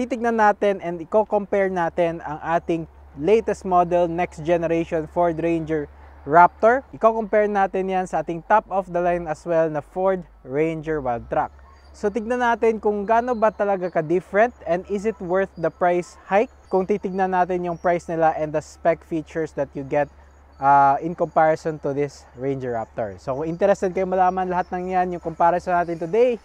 titignan natin and i-compare natin ang ating latest model, next generation Ford Ranger Raptor. I-compare natin yan sa ating top of the line as well na Ford Ranger Wild Truck. So tignan natin kung gaano ba talaga ka-different and is it worth the price hike kung titignan natin yung price nila and the spec features that you get uh, in comparison to this Ranger Raptor. So kung interested kayo malaman lahat ng yan, yung comparison natin today,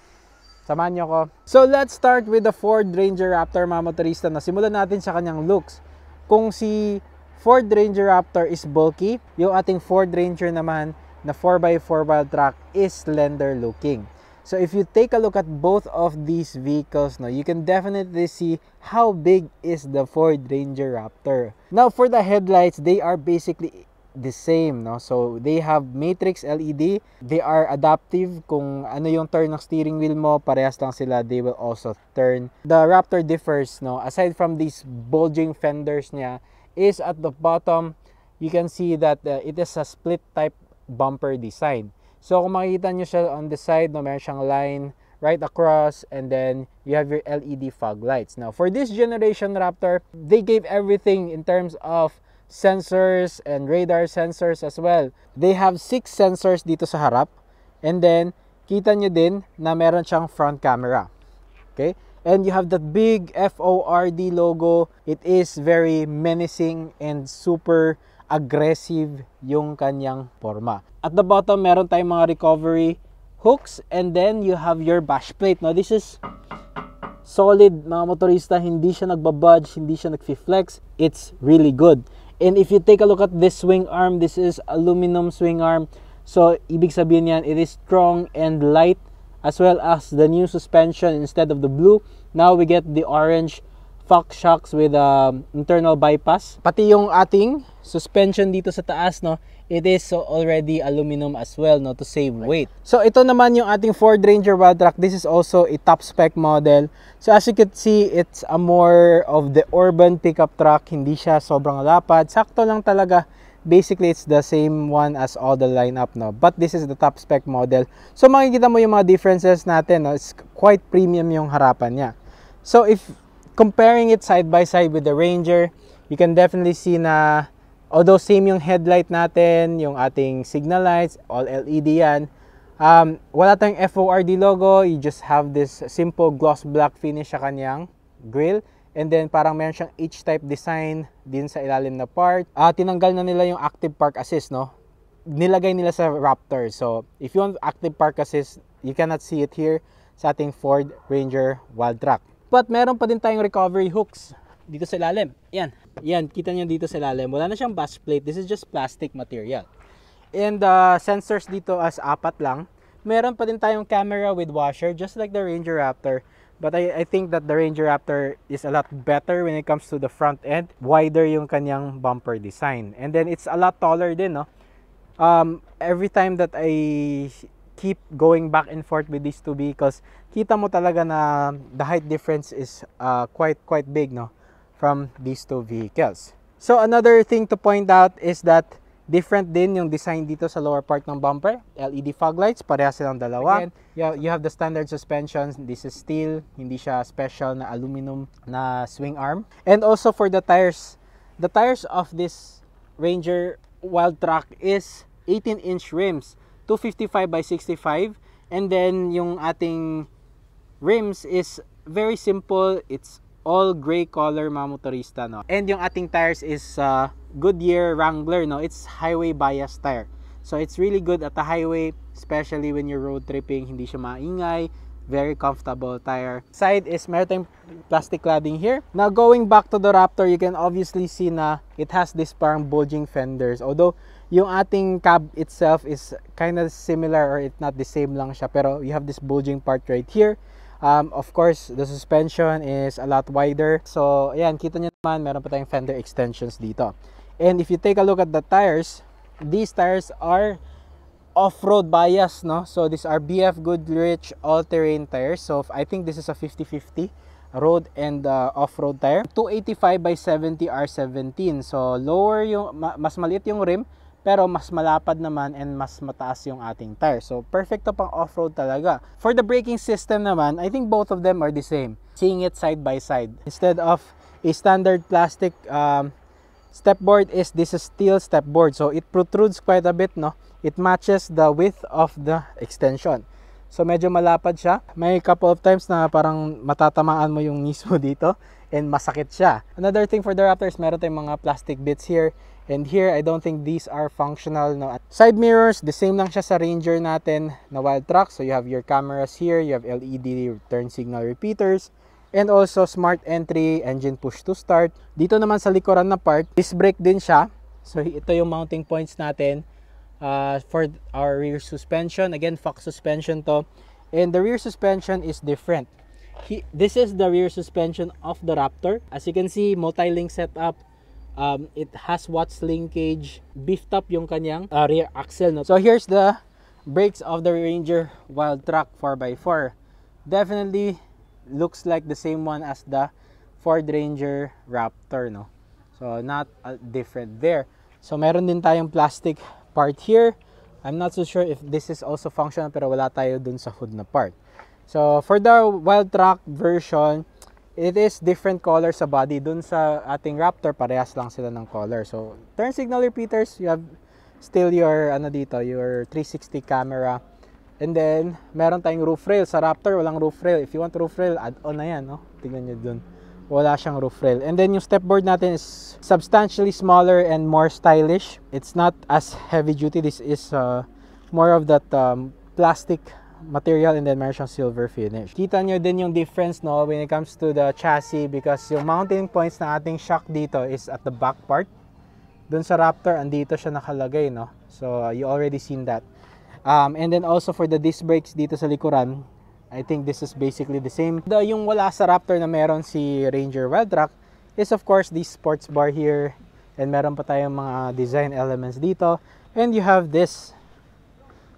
Samahan niyo ko. So let's start with the Ford Ranger Raptor mga motorista. na Simulan natin sa kanyang looks. Kung si Ford Ranger Raptor is bulky, yung ating Ford Ranger naman na 4x4 wheel truck is slender looking. So if you take a look at both of these vehicles, no, you can definitely see how big is the Ford Ranger Raptor. Now for the headlights, they are basically the same no so they have matrix LED they are adaptive kung ano yung turn ng steering wheel mo parehas lang sila they will also turn the Raptor differs no aside from these bulging fenders niya is at the bottom you can see that uh, it is a split type bumper design so kung makita niyo siya on the side no meron siyang line right across and then you have your LED fog lights now for this generation Raptor they gave everything in terms of sensors and radar sensors as well. They have six sensors dito sa harap. And then, kita nyo din na meron siyang front camera. Okay? And you have that big FORD logo. It is very menacing and super aggressive yung kanyang forma. At the bottom, meron tayong mga recovery hooks and then you have your bash plate. Now, this is solid mga motorista. Hindi siya nagbabudge, hindi siya nagfi-flex. It's really good. And if you take a look at this swing arm, this is aluminum swing arm. So, ibig sabihin yan, it is strong and light as well as the new suspension instead of the blue. Now, we get the orange Fox shocks with um, internal bypass. Pati yung ating suspension dito sa taas, no, it is already aluminum as well no to save weight. So ito naman yung ating Ford Ranger Wild Track. This is also a top spec model. So as you can see, it's a more of the urban pickup truck. Hindi siya sobrang lapad. Sakto lang talaga basically it's the same one as all the lineup no but this is the top spec model so makikita mo yung mga differences natin no it's quite premium yung harapan niya so if comparing it side by side with the Ranger you can definitely see na Although same yung headlight natin, yung ating signal lights, all LED yan. Um, wala tayong FORD logo, you just have this simple gloss black finish sa kanyang grill. And then parang meron siyang H-type design din sa ilalim na part. Uh, tinanggal na nila yung active park assist, no? Nilagay nila sa Raptor. So if you want active park assist, you cannot see it here sa ating Ford Ranger Wildtrak. But meron pa din tayong recovery hooks dito sa lalim. Yan. Yan, kita niyo dito sa lalim. Wala na siyang bash plate. This is just plastic material. And the uh, sensors dito as apat lang. Meron pa din tayong camera with washer just like the Ranger Raptor. But I, I think that the Ranger Raptor is a lot better when it comes to the front end. Wider yung kanyang bumper design. And then it's a lot taller din, no? Um, every time that I keep going back and forth with these two vehicles, kita mo talaga na the height difference is uh, quite quite big, no? from these two vehicles. So another thing to point out is that different din yung design dito sa lower part ng bumper. LED fog lights, pareha silang dalawa. Again, you have the standard suspension. This is steel, hindi siya special na aluminum na swing arm. And also for the tires, the tires of this Ranger Wild Track is 18-inch rims, 255 by 65. And then yung ating rims is very simple. It's all gray color mga motorista no. And yung ating tires is uh, Goodyear Wrangler no. It's highway bias tire. So it's really good at the highway especially when you're road tripping, hindi siya maingay, very comfortable tire. Side is meron plastic cladding here. Now going back to the Raptor, you can obviously see na it has this parang bulging fenders. Although yung ating cab itself is kind of similar or it's not the same lang siya pero you have this bulging part right here. Um, of course, the suspension is a lot wider. So, ayan, kita nyo naman, meron pa tayong fender extensions dito. And if you take a look at the tires, these tires are off-road bias, no? So, these are BF Goodrich all-terrain tires. So, I think this is a 50-50 road and uh, off-road tire. 285 by 70 R17. So, lower yung, mas maliit yung rim, pero mas malapad naman and mas mataas yung ating tire. So, perfecto pang off-road talaga. For the braking system naman, I think both of them are the same. Seeing it side by side. Instead of a standard plastic um, step board is this is steel step board. So, it protrudes quite a bit, no? It matches the width of the extension. So, medyo malapad siya. May couple of times na parang matatamaan mo yung knees mo dito and masakit siya. Another thing for the Raptors, meron tayong mga plastic bits here And here, I don't think these are functional. No? At side mirrors, the same lang siya sa Ranger natin na wild truck. So you have your cameras here, you have LED turn signal repeaters, and also smart entry, engine push to start. Dito naman sa likuran na part, this brake din siya. So ito yung mounting points natin uh, for our rear suspension. Again, Fox suspension to. And the rear suspension is different. He, this is the rear suspension of the Raptor. As you can see, multi-link setup, Um, it has Watts linkage, beefed up yung kanyang uh, rear axle. No? So here's the brakes of the Ranger Wild Track 4x4. Definitely looks like the same one as the Ford Ranger Raptor. No? So not uh, different there. So meron din tayong plastic part here. I'm not so sure if this is also functional pero wala tayo dun sa hood na part. So for the Wild Track version, it is different color sa body. Dun sa ating Raptor, parehas lang sila ng color. So, turn signal repeaters, you have still your, ano dito, your 360 camera. And then, meron tayong roof rail. Sa Raptor, walang roof rail. If you want roof rail, add on na yan, no? Tingnan nyo dun. Wala siyang roof rail. And then, yung stepboard natin is substantially smaller and more stylish. It's not as heavy duty. This is uh, more of that um, plastic material and then meron siyang silver finish. Kita nyo din yung difference no when it comes to the chassis because yung mounting points na ating shock dito is at the back part. Doon sa Raptor, andito siya nakalagay no. So uh, you already seen that. Um, and then also for the disc brakes dito sa likuran, I think this is basically the same. The, yung wala sa Raptor na meron si Ranger Wildtrak is of course the sports bar here and meron pa tayong mga design elements dito. And you have this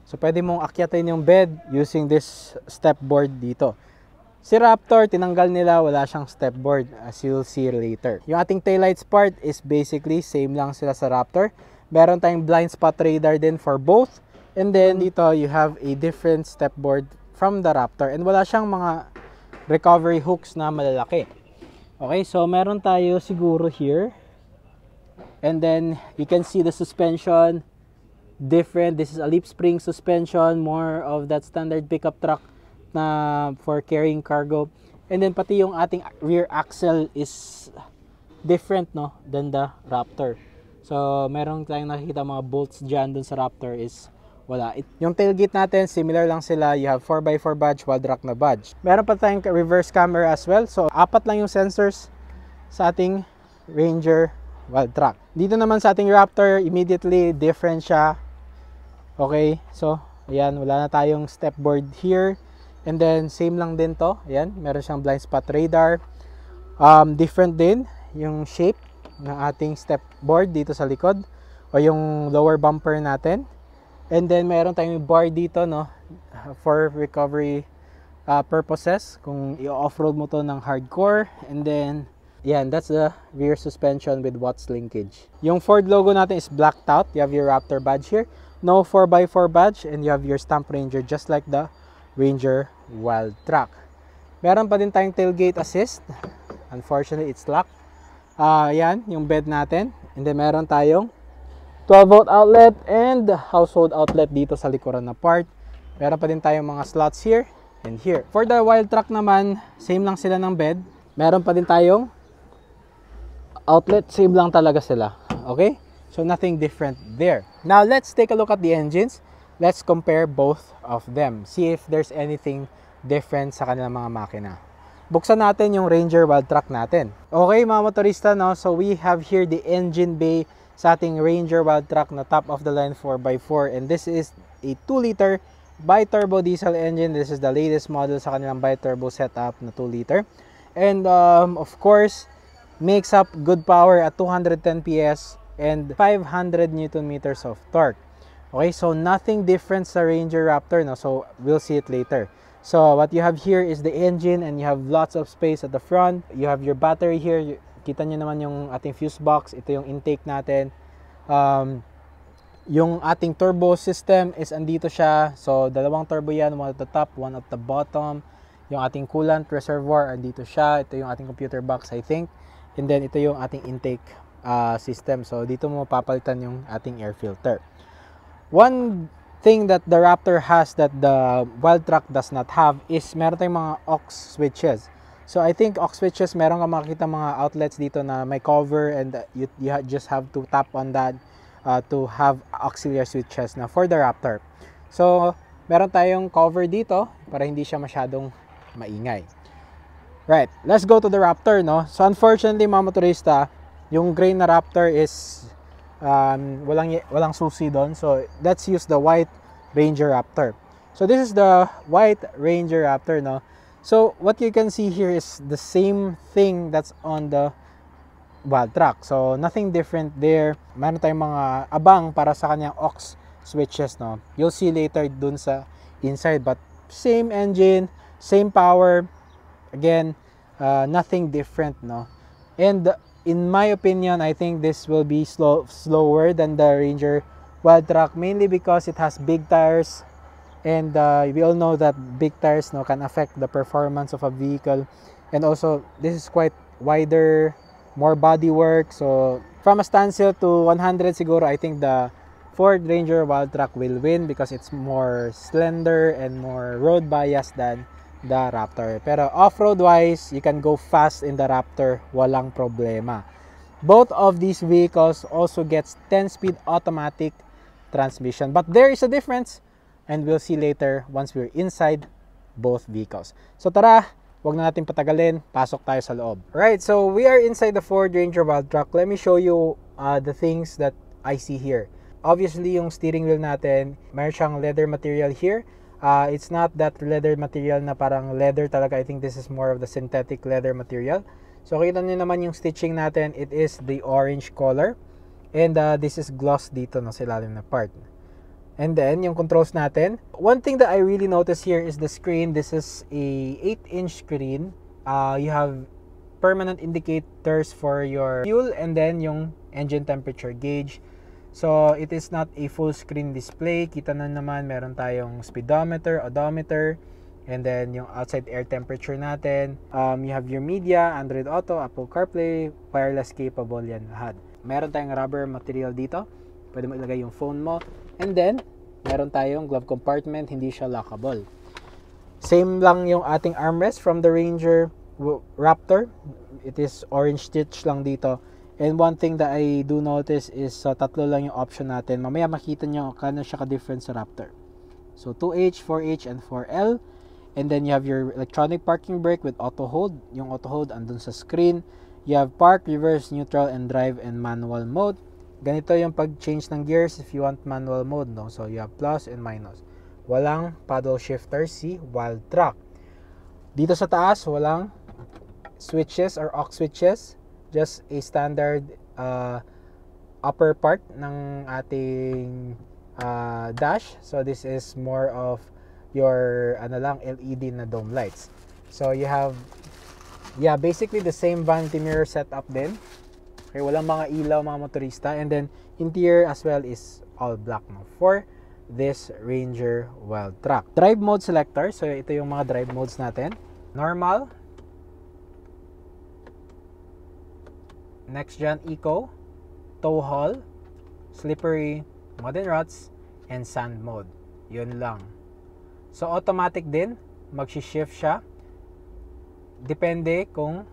So pwede mong akyatin yung bed using this step board dito. Si Raptor, tinanggal nila, wala siyang step board as you'll see later. Yung ating taillights part is basically same lang sila sa Raptor. Meron tayong blind spot radar din for both. And then dito, you have a different step board from the Raptor. And wala siyang mga recovery hooks na malalaki. Okay, so meron tayo siguro here. And then you can see the suspension, different. This is a leaf spring suspension, more of that standard pickup truck na for carrying cargo. And then pati yung ating rear axle is different no than the Raptor. So meron tayong nakikita mga bolts dyan dun sa Raptor is wala. It, yung tailgate natin, similar lang sila. You have 4x4 badge, wide rack na badge. Meron pa tayong reverse camera as well. So, apat lang yung sensors sa ating Ranger wide rack. Dito naman sa ating Raptor, immediately different siya Okay, so ayan, wala na tayong step board here. And then same lang din to. Ayan, meron siyang blind spot radar. Um, different din yung shape ng ating step board dito sa likod o yung lower bumper natin. And then meron tayong bar dito no for recovery uh, purposes kung i offroad mo to ng hardcore. And then ayan, that's the rear suspension with Watts linkage. Yung Ford logo natin is blacked out. You have your Raptor badge here no 4x4 badge and you have your stamp ranger just like the ranger wild track meron pa din tayong tailgate assist unfortunately it's locked uh, yan yung bed natin and then meron tayong 12 volt outlet and household outlet dito sa likuran na part meron pa din tayong mga slots here and here for the wild track naman same lang sila ng bed meron pa din tayong outlet same lang talaga sila okay so nothing different there Now let's take a look at the engines. Let's compare both of them. See if there's anything different sa kanilang mga makina. Buksan natin yung Ranger Wildtrak natin. Okay mga motorista, no? so we have here the engine bay sa ating Ranger Wildtrak na top of the line 4x4 and this is a 2 liter bi-turbo diesel engine. This is the latest model sa kanilang bi-turbo setup na 2 liter. And um, of course, makes up good power at 210 PS and 500 newton meters of torque. Okay, so nothing different sa Ranger Raptor, no? so we'll see it later. So what you have here is the engine and you have lots of space at the front. You have your battery here. Kita nyo naman yung ating fuse box. Ito yung intake natin. Um, yung ating turbo system is andito siya. So dalawang turbo yan, one at the top, one at the bottom. Yung ating coolant reservoir andito siya. Ito yung ating computer box I think. And then ito yung ating intake uh, system. So dito mo papalitan yung ating air filter. One thing that the Raptor has that the Wildtrak does not have is meron tayong mga aux switches. So I think aux switches, meron kang makikita mga outlets dito na may cover and you, you just have to tap on that uh, to have auxiliary switches na for the Raptor. So meron tayong cover dito para hindi siya masyadong maingay. Right, let's go to the Raptor, no? So unfortunately, mga motorista, yung gray na Raptor is um, walang, walang susi doon. So, let's use the white Ranger Raptor. So, this is the white Ranger Raptor, no? So, what you can see here is the same thing that's on the wild track. So, nothing different there. Meron tayong mga abang para sa kanyang aux switches, no? You'll see later dun sa inside. But, same engine, same power. Again, uh, nothing different, no? And, in my opinion, I think this will be slow, slower than the Ranger Wild Track mainly because it has big tires and uh, we all know that big tires no, can affect the performance of a vehicle and also this is quite wider, more body work so from a standstill to 100 siguro I think the Ford Ranger Wild Track will win because it's more slender and more road biased than the Raptor. Pero off-road wise, you can go fast in the Raptor, walang problema. Both of these vehicles also gets 10-speed automatic transmission. But there is a difference and we'll see later once we're inside both vehicles. So tara, wag na natin patagalin, pasok tayo sa loob. Right, so we are inside the Ford Ranger Wild Truck. Let me show you uh, the things that I see here. Obviously, yung steering wheel natin, mayroon siyang leather material here Uh, it's not that leather material na parang leather talaga. I think this is more of the synthetic leather material. So, kita nyo naman yung stitching natin. It is the orange color. And uh, this is gloss dito no, sa ilalim na part. And then, yung controls natin. One thing that I really notice here is the screen. This is a 8-inch screen. Uh, you have permanent indicators for your fuel and then yung engine temperature gauge. So, it is not a full screen display. Kita na naman, meron tayong speedometer, odometer, and then yung outside air temperature natin. Um, you have your media, Android Auto, Apple CarPlay, wireless capable yan lahat. Meron tayong rubber material dito. Pwede mo ilagay yung phone mo. And then, meron tayong glove compartment, hindi siya lockable. Same lang yung ating armrest from the Ranger Raptor. It is orange stitch lang dito And one thing that I do notice is sa uh, tatlo lang yung option natin. Mamaya makita nyo kano siya ka-different sa Raptor. So 2H, 4H, and 4L. And then you have your electronic parking brake with auto hold. Yung auto hold andun sa screen. You have park, reverse, neutral, and drive and manual mode. Ganito yung pag-change ng gears if you want manual mode. No? So you have plus and minus. Walang paddle shifter si Wild Truck. Dito sa taas, walang switches or aux switches just a standard uh, upper part ng ating uh, dash. So this is more of your ano lang LED na dome lights. So you have yeah, basically the same vanity mirror setup din. Okay, walang mga ilaw mga motorista and then interior as well is all black no for this Ranger Wild Truck. Drive mode selector, so ito yung mga drive modes natin. Normal, Next Gen Eco, Tow Haul, Slippery, Modern Rods, and Sand Mode. Yun lang. So automatic din, magshi-shift siya. Depende kung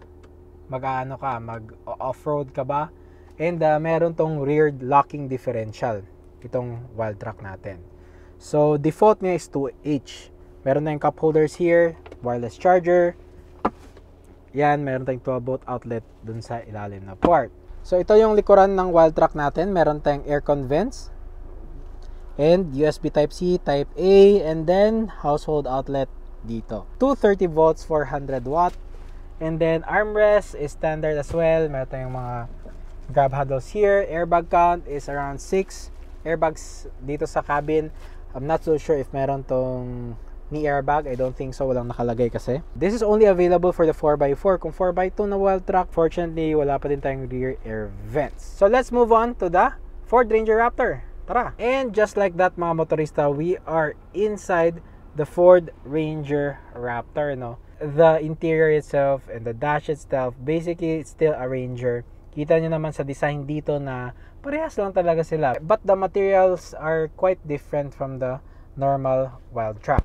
mag-aano ka, mag offroad ka ba. And uh, meron tong rear locking differential, itong wild track natin. So default niya is 2H. Meron na yung cup holders here, wireless charger, yan, meron tayong 12 volt outlet dun sa ilalim na part. So ito yung likuran ng wild track natin. Meron tayong aircon vents and USB Type-C, Type-A and then household outlet dito. 230 volts, 400 watt. And then armrest is standard as well. Meron tayong mga grab handles here. Airbag count is around 6 airbags dito sa cabin. I'm not so sure if meron tong knee airbag. I don't think so. Walang nakalagay kasi. This is only available for the 4x4. Kung 4x2 na well truck, fortunately, wala pa din tayong rear air vents. So let's move on to the Ford Ranger Raptor. Tara! And just like that mga motorista, we are inside the Ford Ranger Raptor. No? The interior itself and the dash itself, basically it's still a Ranger. Kita nyo naman sa design dito na parehas lang talaga sila. But the materials are quite different from the normal wild truck.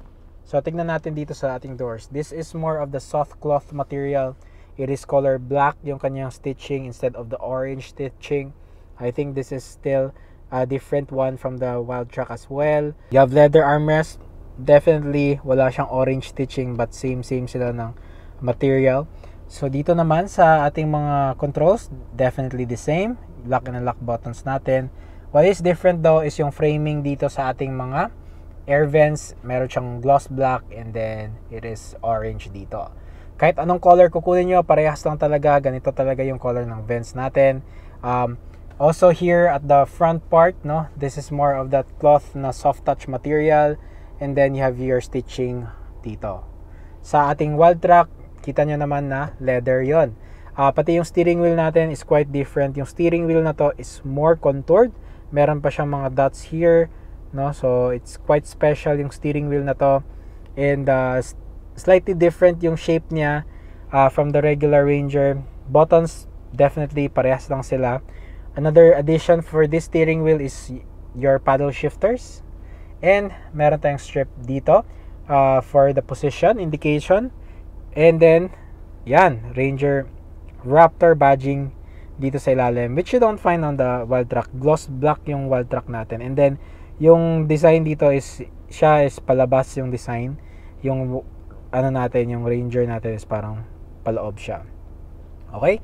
So, tingnan natin dito sa ating doors. This is more of the soft cloth material. It is color black yung kanyang stitching instead of the orange stitching. I think this is still a different one from the wild track as well. You have leather armrest. Definitely, wala siyang orange stitching but same-same sila ng material. So, dito naman sa ating mga controls, definitely the same. Lock and lock buttons natin. What is different though is yung framing dito sa ating mga air vents, meron siyang gloss black and then it is orange dito. Kahit anong color kukunin nyo, parehas lang talaga. Ganito talaga yung color ng vents natin. Um, also here at the front part, no, this is more of that cloth na soft touch material. And then you have your stitching dito. Sa ating wild track, kita nyo naman na leather yon. Uh, ah, pati yung steering wheel natin is quite different. Yung steering wheel na to is more contoured. Meron pa siyang mga dots here no so it's quite special yung steering wheel na to and uh, slightly different yung shape niya uh, from the regular Ranger buttons definitely parehas lang sila another addition for this steering wheel is your paddle shifters and meron tayong strip dito uh, for the position indication and then yan Ranger Raptor badging dito sa ilalim which you don't find on the wild track gloss black yung wild track natin and then yung design dito is siya is palabas yung design yung ano natin yung ranger natin is parang paloob siya okay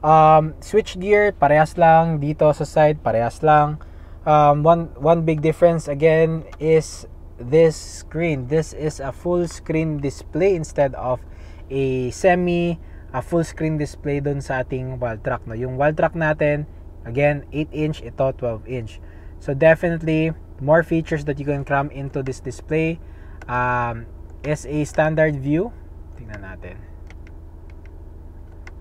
um, switch gear parehas lang dito sa side parehas lang um, one one big difference again is this screen this is a full screen display instead of a semi a full screen display don sa ating wall track no yung wall track natin again 8 inch ito 12 inch so definitely more features that you can cram into this display um, is a standard view tingnan natin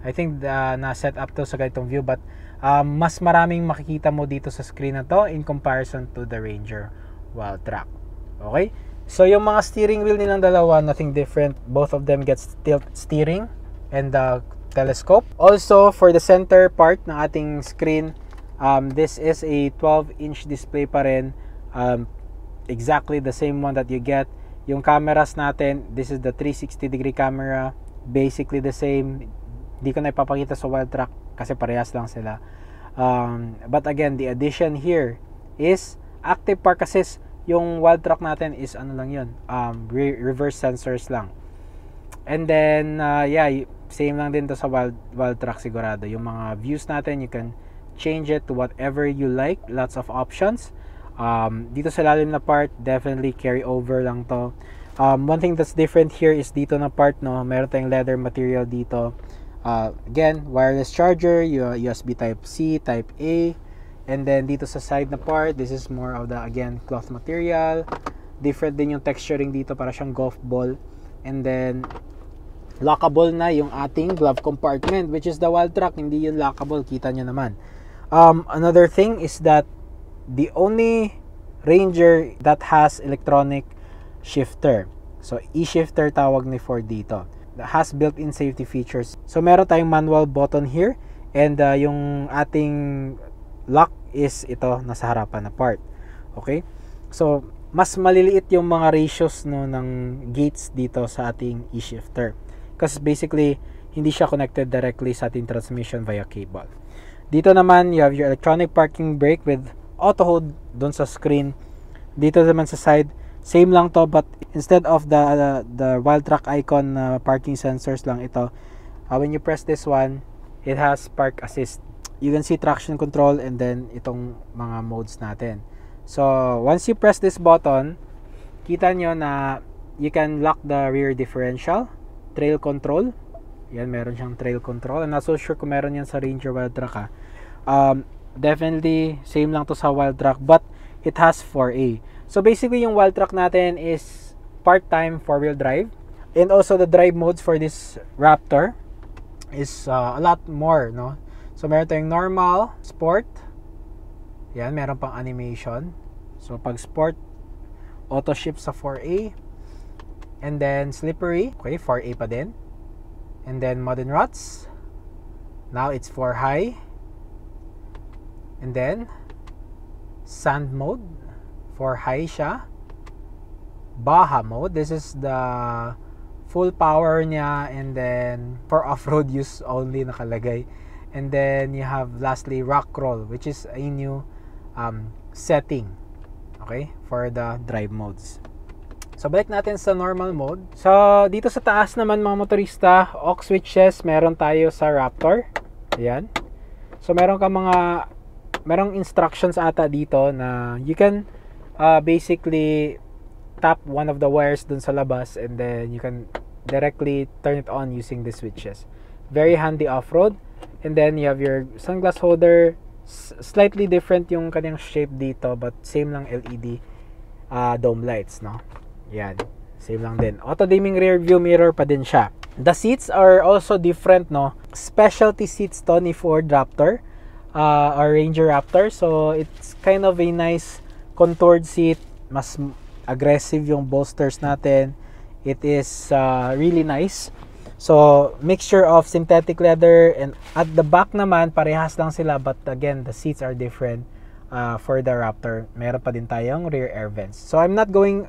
I think uh, na-set up to sa ganitong view but um, mas maraming makikita mo dito sa screen na to in comparison to the Ranger Wild Track okay so yung mga steering wheel nilang dalawa nothing different both of them gets tilt steering and the telescope also for the center part ng ating screen um, this is a 12 inch display pa rin um, exactly the same one that you get. Yung cameras natin, this is the 360 degree camera, basically the same. Hindi ko na ipapakita sa wild track kasi parehas lang sila. Um, but again, the addition here is active park assist. Yung wild track natin is ano lang yun, um, re- reverse sensors lang. And then, uh, yeah, same lang din to sa wild, wild track sigurado. Yung mga views natin, you can change it to whatever you like. Lots of options. Um, dito sa lalim na part, definitely carry over lang to. Um, one thing that's different here is dito na part, no, meron tayong leather material dito. Uh, again, wireless charger, USB Type-C, Type-A. And then dito sa side na part, this is more of the, again, cloth material. Different din yung texturing dito, para siyang golf ball. And then, lockable na yung ating glove compartment which is the wild track hindi yung lockable kita nyo naman um, another thing is that the only Ranger that has electronic shifter. So, e-shifter tawag ni Ford dito. That has built-in safety features. So, meron tayong manual button here. And uh, yung ating lock is ito, nasa harapan na part. Okay? So, mas maliliit yung mga ratios no, ng gates dito sa ating e-shifter. Kasi basically, hindi siya connected directly sa ating transmission via cable. Dito naman, you have your electronic parking brake with auto hold doon sa screen. Dito naman sa side, same lang to but instead of the uh, the wild track icon na uh, parking sensors lang ito, uh, when you press this one, it has park assist. You can see traction control and then itong mga modes natin. So, once you press this button, kita nyo na you can lock the rear differential, trail control. Yan, meron siyang trail control. I'm not so sure kung meron yan sa Ranger Wildtrak Track ha. Ah. Um, definitely same lang to sa wild track but it has 4A. So basically yung wild track natin is part-time four-wheel drive and also the drive modes for this Raptor is uh, a lot more no. So meron tayong normal, sport. Yan, meron pang animation. So pag sport auto shift sa 4A and then slippery, okay, 4A pa din. And then mud and ruts. Now it's 4 high and then sand mode for high siya Baja mode this is the full power niya and then for off-road use only nakalagay and then you have lastly rock crawl which is a new um, setting okay for the drive modes So, balik natin sa normal mode. So, dito sa taas naman mga motorista, aux switches meron tayo sa Raptor. Ayan. So, meron ka mga merong instructions ata dito na you can uh, basically tap one of the wires dun sa labas and then you can directly turn it on using the switches. Very handy off-road. And then you have your sunglass holder. S slightly different yung kanyang shape dito but same lang LED uh, dome lights, no? Yan. Same lang din. Auto-dimming rear view mirror pa din siya. The seats are also different, no? Specialty seats to ni Ford Raptor uh, our Ranger Raptor. So, it's kind of a nice contoured seat. Mas aggressive yung bolsters natin. It is uh, really nice. So, mixture of synthetic leather and at the back naman, parehas lang sila but again, the seats are different uh, for the Raptor. Meron pa din tayong rear air vents. So, I'm not going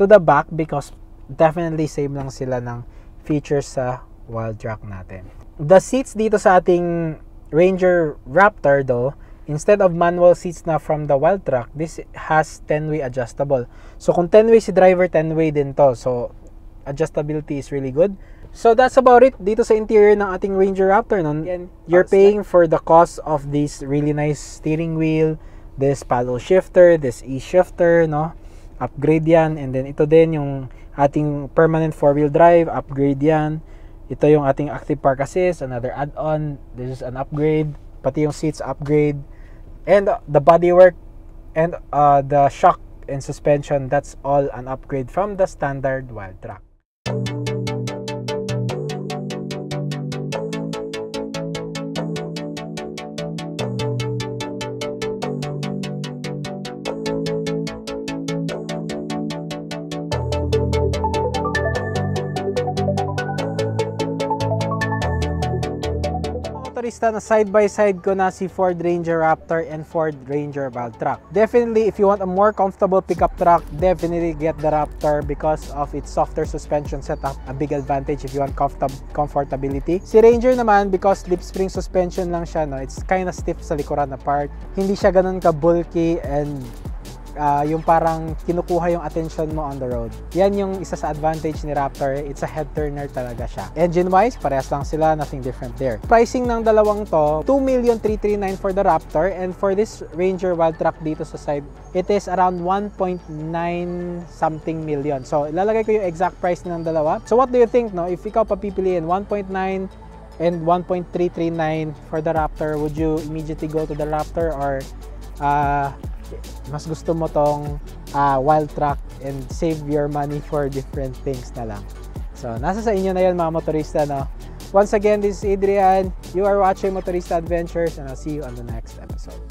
to the back because definitely same lang sila ng features sa wild track natin. The seats dito sa ating Ranger Raptor though, instead of manual seats na from the Wild Track, this has 10-way adjustable. So kung 10-way si driver, 10-way din to. So adjustability is really good. So that's about it dito sa interior ng ating Ranger Raptor No? you're paying for the cost of this really nice steering wheel, this paddle shifter, this e-shifter, no? Upgrade yan. And then ito din yung ating permanent four-wheel drive, upgrade yan. Ito yung ating active park assist, another add-on. This is an upgrade. Pati yung seats upgrade. And the bodywork and uh, the shock and suspension, that's all an upgrade from the standard Wildtrak. makikita na side by side ko na si Ford Ranger Raptor and Ford Ranger Valtrack. Definitely, if you want a more comfortable pickup truck, definitely get the Raptor because of its softer suspension setup. A big advantage if you want comfort comfortability. Si Ranger naman, because lip spring suspension lang siya, no, it's kinda stiff sa likuran na part. Hindi siya ganun ka-bulky and uh, yung parang kinukuha yung attention mo on the road. Yan yung isa sa advantage ni Raptor. It's a head turner talaga siya. Engine wise, parehas lang sila, nothing different there. Pricing ng dalawang to, 2,339 for the Raptor and for this Ranger Wildtrak dito sa side, it is around 1.9 something million. So, ilalagay ko yung exact price ng dalawa. So, what do you think, no? If ikaw papipiliin, 1.9 and 1.339 for the Raptor, would you immediately go to the Raptor or uh, mas gusto mo tong uh, wild track and save your money for different things na lang. So, nasa sa inyo na yan mga motorista, no? Once again, this is Adrian. You are watching Motorista Adventures and I'll see you on the next episode.